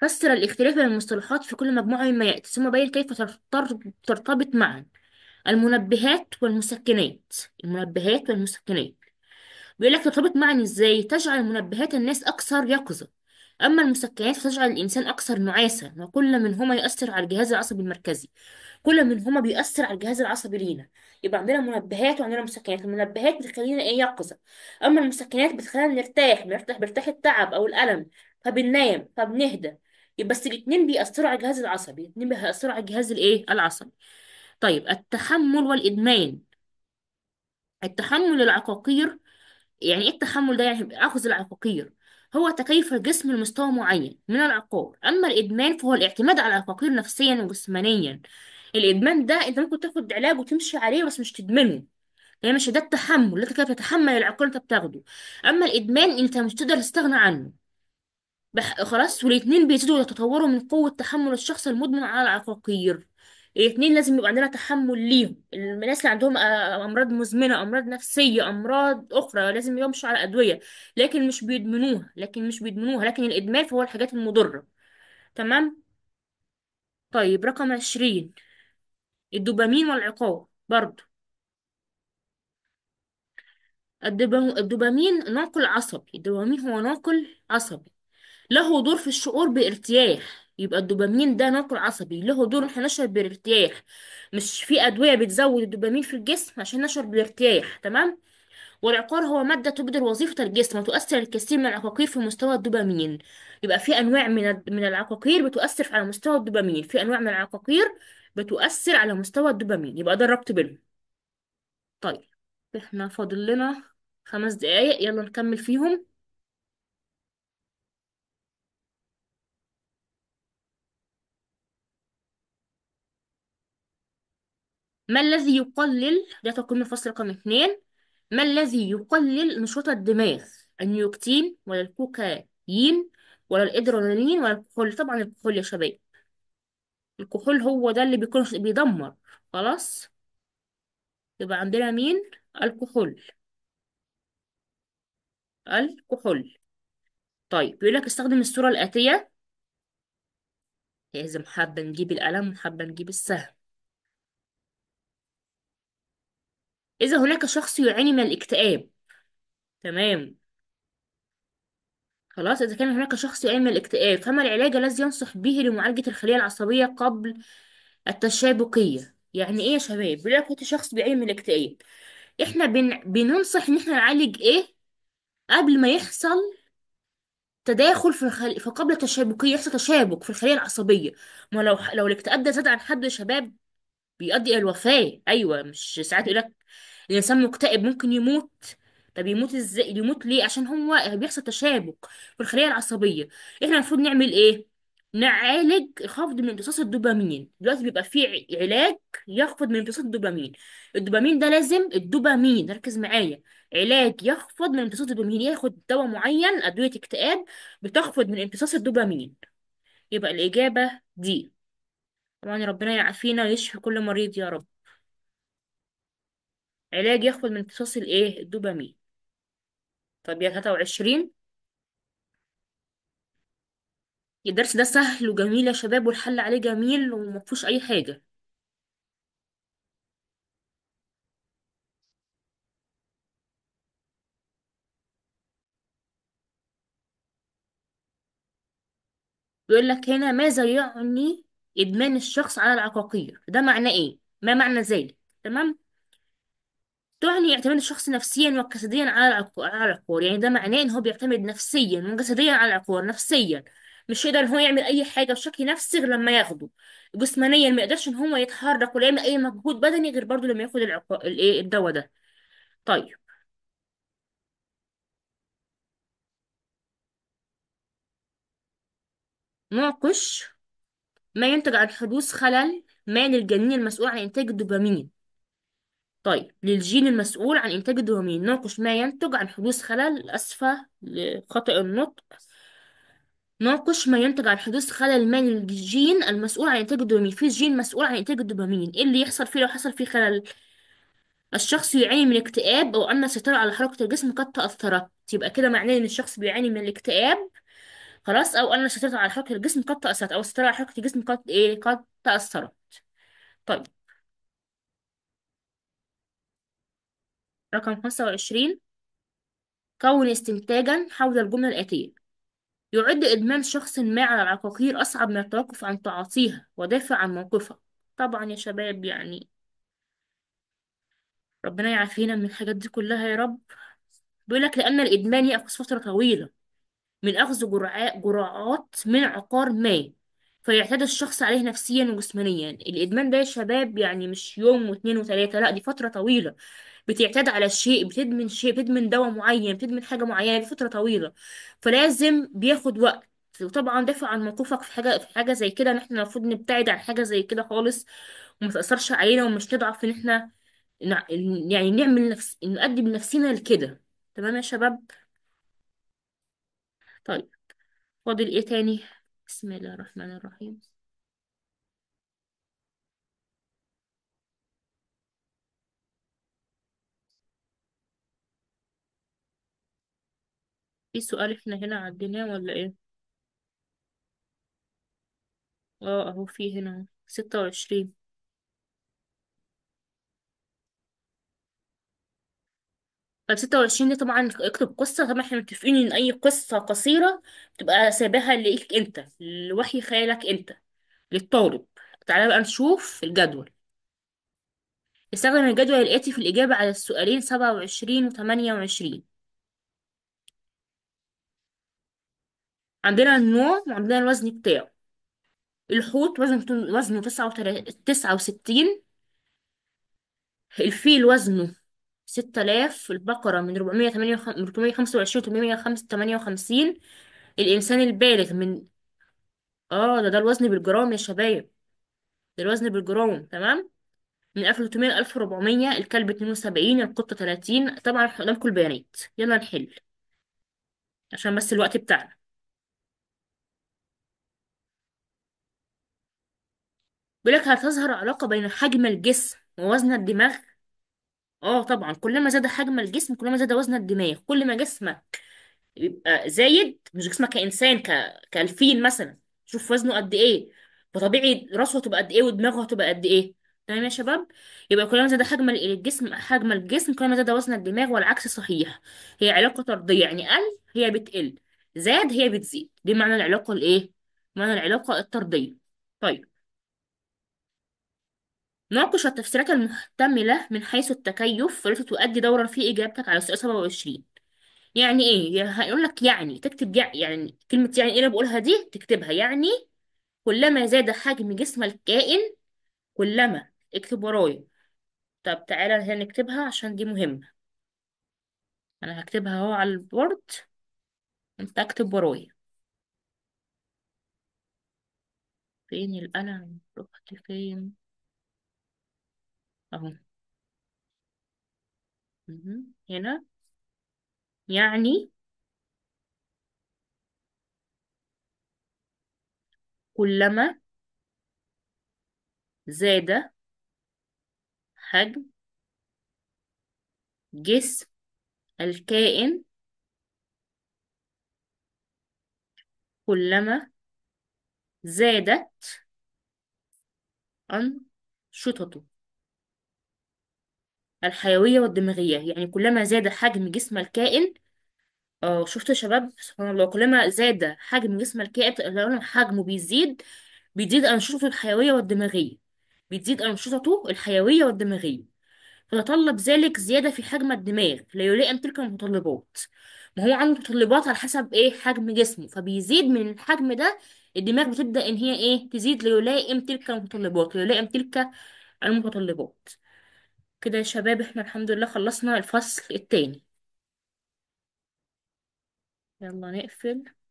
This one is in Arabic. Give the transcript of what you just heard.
فسر الاختلاف بين المصطلحات في كل مجموعة مما يأتي ثم بين كيف ترتبط معا المنبهات والمسكنات المنبهات والمسكنات بيقول لك ترتبط معا ازاي تجعل منبهات الناس أكثر يقظة أما المسكنات فتجعل الإنسان أكثر نعاسا وكل منهما يؤثر على الجهاز العصبي المركزي كل منهما بيؤثر على الجهاز العصبي لينا يبقى عندنا منبهات وعندنا مسكنات المنبهات بتخلينا إيه يقظة أما المسكنات بتخلينا نرتاح بنرتاح بيرتاح التعب أو الألم فبننام فبنهدى بس الاتنين بيأثروا على الجهاز العصبي الاتنين بيأثروا على الجهاز الايه العصبي طيب التحمل والإدمان التحمل العقاقير يعني ايه التحمل ده يعني أخذ العقاقير هو تكيف الجسم لمستوى معين من العقار أما الإدمان فهو الاعتماد على العقاقير نفسيا وجسمانيا الإدمان ده أنت ممكن تاخد علاج وتمشي عليه بس مش تدمنه يعني مش ده التحمل اللي انت تتحمل بتتحمل العقار انت بتاخده اما الادمان انت مش تقدر تستغنى عنه بح... خلاص والاتنين بيزيدوا يتطوروا من قوة تحمل الشخص المدمن على العقاقير الاتنين لازم يبقى عندنا تحمل ليهم الناس اللي عندهم أمراض مزمنة أمراض نفسية أمراض أخرى لازم يمشوا على أدوية لكن مش بيدمنوها لكن مش بيدمنوها لكن الإدمان فهو الحاجات المضرة تمام طيب رقم عشرين الدوبامين والعقاب برضو الدوبامين ناقل عصبي الدوبامين هو ناقل عصبي له دور في الشعور بارتياح يبقى الدوبامين ده ناقل عصبي له دور ان احنا نشعر بالارتياح مش في ادويه بتزود الدوبامين في الجسم عشان نشعر بالارتياح تمام والعقار هو مادة تبدل وظيفة الجسم وتؤثر الكثير من العقاقير في مستوى الدوبامين يبقى في أنواع من من العقاقير بتؤثر على مستوى الدوبامين في أنواع من العقاقير بتؤثر على مستوى الدوبامين يبقى ده الربط بينهم طيب احنا فاضل لنا خمس دقايق يلا نكمل فيهم ما الذي يقلل ده تقويم الفصل رقم اثنين ما الذي يقلل نشاط الدماغ النيوكتين ولا الكوكايين ولا الادرينالين ولا الكحول طبعا الكحول يا شباب الكحول هو ده اللي بيكون بيدمر خلاص يبقى عندنا مين الكحول الكحول طيب بيقول لك استخدم الصورة الآتية لازم حابة نجيب القلم وحابة نجيب السهم إذا هناك شخص يعاني من الاكتئاب تمام خلاص إذا كان هناك شخص يعاني من الاكتئاب فما العلاج الذي ينصح به لمعالجة الخلية العصبية قبل التشابكية يعني إيه يا شباب بيقول لك شخص بيعاني من الاكتئاب إحنا بن... بننصح إن إحنا نعالج إيه قبل ما يحصل تداخل في الخل... فقبل التشابكية يحصل تشابك في الخلية العصبية ما لو لو الاكتئاب ده زاد عن حد يا شباب بيؤدي إلى الوفاة أيوه مش ساعات يقول لك الانسان مكتئب ممكن يموت طب يموت ازاي يموت ليه عشان هو بيحصل تشابك في الخليه العصبيه احنا المفروض نعمل ايه نعالج الخفض من امتصاص الدوبامين دلوقتي بيبقى فيه علاج يخفض من امتصاص الدوبامين الدوبامين ده لازم الدوبامين ركز معايا علاج يخفض من امتصاص الدوبامين ياخد دواء معين ادويه اكتئاب بتخفض من امتصاص الدوبامين يبقى الاجابه دي طبعا ربنا يعافينا ويشفي كل مريض يا رب علاج يخفض من امتصاص الايه الدوبامين طب يا 23 الدرس ده سهل وجميل يا شباب والحل عليه جميل ومفيهوش اي حاجة بيقول لك هنا ماذا يعني إدمان الشخص على العقاقير ده معناه إيه ما معنى ذلك تمام طبعا يعتمد الشخص نفسيا وجسديا على العق- على العقور يعني ده معناه ان هو بيعتمد نفسيا وجسديا على العقور نفسيا مش يقدر ان هو يعمل اي حاجه بشكل نفسي غير لما ياخده جسمانيا ما يقدرش ان هو يتحرك ولا يعمل اي مجهود بدني غير برضه لما ياخد العقور الايه الدواء ده طيب نوع ما ينتج عن حدوث خلل ما للجنين المسؤول عن انتاج الدوبامين طيب للجين المسؤول عن إنتاج الدوبامين ناقش ما ينتج عن حدوث خلل أسفة لخطأ النطق ناقش ما ينتج عن حدوث خلل من الجين المسؤول عن إنتاج الدوبامين في جين مسؤول عن إنتاج الدوبامين إيه اللي يحصل فيه لو حصل فيه خلل الشخص يعاني من اكتئاب أو أن السيطرة على حركة الجسم قد تأثرت يبقى كده معناه إن الشخص بيعاني من الاكتئاب خلاص أو أن السيطرة على حركة الجسم قد تأثرت أو السيطرة على حركة الجسم قد إيه قد تأثرت طيب رقم خمسة وعشرين كون استنتاجا حول الجملة الآتية يعد إدمان شخص ما على العقاقير أصعب من التوقف عن تعاطيها ودافع عن موقفها طبعا يا شباب يعني ربنا يعافينا من الحاجات دي كلها يا رب بيقولك لأن الإدمان يأخذ فترة طويلة من أخذ جرعات من عقار ما فيعتاد الشخص عليه نفسيا وجسمانيا الإدمان ده يا شباب يعني مش يوم واتنين وتلاتة لا دي فترة طويلة بتعتاد على الشيء بتدمن شيء بتدمن دواء معين بتدمن حاجة معينة فترة طويلة فلازم بياخد وقت وطبعا دافع عن موقفك في حاجة في حاجة زي كده ان احنا المفروض نبتعد عن حاجة زي كده خالص وما تأثرش علينا ومش نضعف ان احنا يعني نعمل نفس نقدم نفسنا لكده تمام يا شباب طيب فاضل ايه تاني بسم الله الرحمن الرحيم في سؤال احنا هنا عديناه ولا ايه اه اهو في هنا ستة وعشرين طيب وعشرين دي طبعا اكتب قصة طبعا احنا متفقين ان اي قصة قصيرة تبقى سايباها ليك انت لوحي خيالك انت للطالب تعالى بقى نشوف الجدول استخدم الجدول الآتي في الإجابة على السؤالين سبعة وعشرين وثمانية وعشرين عندنا النوع وعندنا الوزن بتاعه الحوت وزنه وزنه وستين الفيل وزنه 6000 البقرة من 428 من 425 858 الإنسان البالغ من اه ده ده الوزن بالجرام يا شباب ده الوزن بالجرام تمام من 1300 ل 1400 الكلب 72 القطة 30 طبعا قدامكم البيانات يلا نحل عشان بس الوقت بتاعنا بيقول لك هتظهر علاقة بين حجم الجسم ووزن الدماغ اه طبعا كلما زاد حجم الجسم كلما زاد وزن الدماغ كل ما جسمك يبقى زايد مش جسمك كإنسان ك... كالفيل مثلا شوف وزنه قد ايه فطبيعي راسه هتبقى قد ايه ودماغه هتبقى قد ايه تمام يا شباب يبقى كلما زاد حجم ال- الجسم حجم الجسم كلما زاد وزن الدماغ والعكس صحيح هي علاقة طردية يعني قل هي بتقل زاد هي بتزيد دي معنى العلاقة الايه معنى العلاقة الطردية طيب ناقش التفسيرات المحتملة من حيث التكيف فالتي تؤدي دورا في إجابتك على السؤال 27 يعني إيه؟ هيقول لك يعني تكتب يعني كلمة يعني إيه اللي بقولها دي تكتبها يعني كلما زاد حجم جسم الكائن كلما اكتب ورايا طب تعالى هنا نكتبها عشان دي مهمة أنا هكتبها أهو على البورد أنت اكتب ورايا فين القلم رحت فين اهو هنا يعني كلما زاد حجم جسم الكائن كلما زادت أنشطته الحيوية والدماغية يعني كلما زاد حجم جسم الكائن اه شفت يا شباب سبحان الله كلما زاد حجم جسم الكائن لو حجمه بيزيد بيزيد أنشطته الحيوية والدماغية بتزيد أنشطته الحيوية والدماغية فتطلب ذلك زيادة في حجم الدماغ لا يلائم تلك المتطلبات ما هو عنده متطلبات على حسب ايه حجم جسمه فبيزيد من الحجم ده الدماغ بتبدأ ان هي ايه تزيد ليلائم تلك المتطلبات ليلائم تلك المتطلبات كده يا شباب احنا الحمد لله خلصنا الفصل التاني يلا نقفل